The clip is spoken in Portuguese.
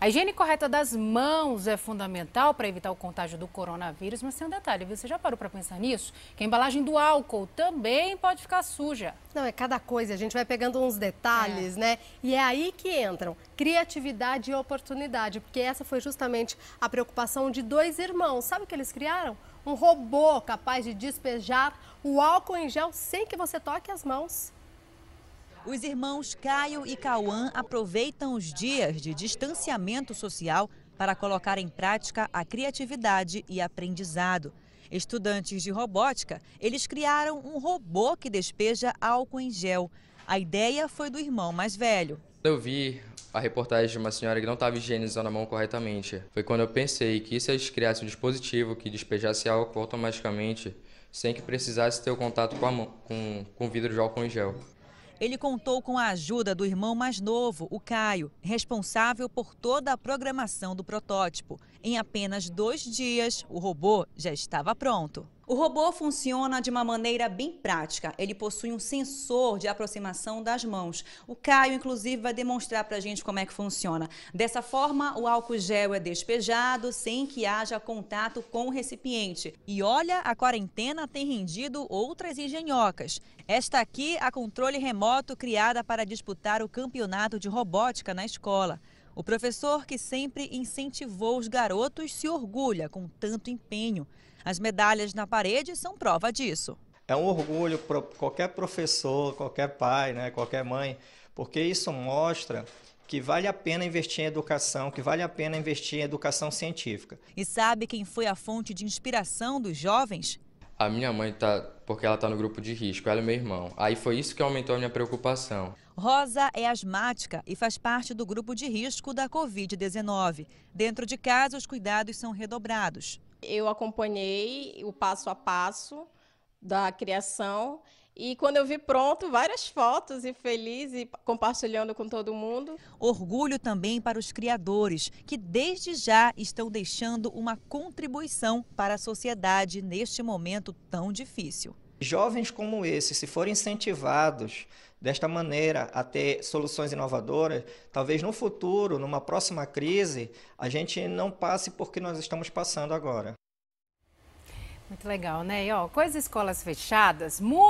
A higiene correta das mãos é fundamental para evitar o contágio do coronavírus, mas tem um detalhe, viu? Você já parou para pensar nisso? Que a embalagem do álcool também pode ficar suja. Não, é cada coisa, a gente vai pegando uns detalhes, é. né? E é aí que entram criatividade e oportunidade, porque essa foi justamente a preocupação de dois irmãos. Sabe o que eles criaram? Um robô capaz de despejar o álcool em gel sem que você toque as mãos. Os irmãos Caio e Cauã aproveitam os dias de distanciamento social para colocar em prática a criatividade e aprendizado. Estudantes de robótica, eles criaram um robô que despeja álcool em gel. A ideia foi do irmão mais velho. Eu vi a reportagem de uma senhora que não estava higienizando a mão corretamente. Foi quando eu pensei que se eles criassem um dispositivo que despejasse álcool automaticamente, sem que precisasse ter o contato com, com, com vidro de álcool em gel. Ele contou com a ajuda do irmão mais novo, o Caio, responsável por toda a programação do protótipo. Em apenas dois dias, o robô já estava pronto. O robô funciona de uma maneira bem prática. Ele possui um sensor de aproximação das mãos. O Caio, inclusive, vai demonstrar para a gente como é que funciona. Dessa forma, o álcool gel é despejado sem que haja contato com o recipiente. E olha, a quarentena tem rendido outras engenhocas. Esta aqui, a controle remoto criada para disputar o campeonato de robótica na escola. O professor que sempre incentivou os garotos se orgulha com tanto empenho. As medalhas na parede são prova disso. É um orgulho para qualquer professor, qualquer pai, né, qualquer mãe, porque isso mostra que vale a pena investir em educação, que vale a pena investir em educação científica. E sabe quem foi a fonte de inspiração dos jovens? a minha mãe tá porque ela está no grupo de risco, ela e meu irmão. Aí foi isso que aumentou a minha preocupação. Rosa é asmática e faz parte do grupo de risco da Covid-19. Dentro de casa, os cuidados são redobrados. Eu acompanhei o passo a passo da criação e quando eu vi pronto, várias fotos e feliz e compartilhando com todo mundo. Orgulho também para os criadores, que desde já estão deixando uma contribuição para a sociedade neste momento tão difícil. Jovens como esse, se forem incentivados desta maneira a ter soluções inovadoras, talvez no futuro, numa próxima crise, a gente não passe por que nós estamos passando agora. Muito legal, né? E, ó, com as escolas fechadas, muito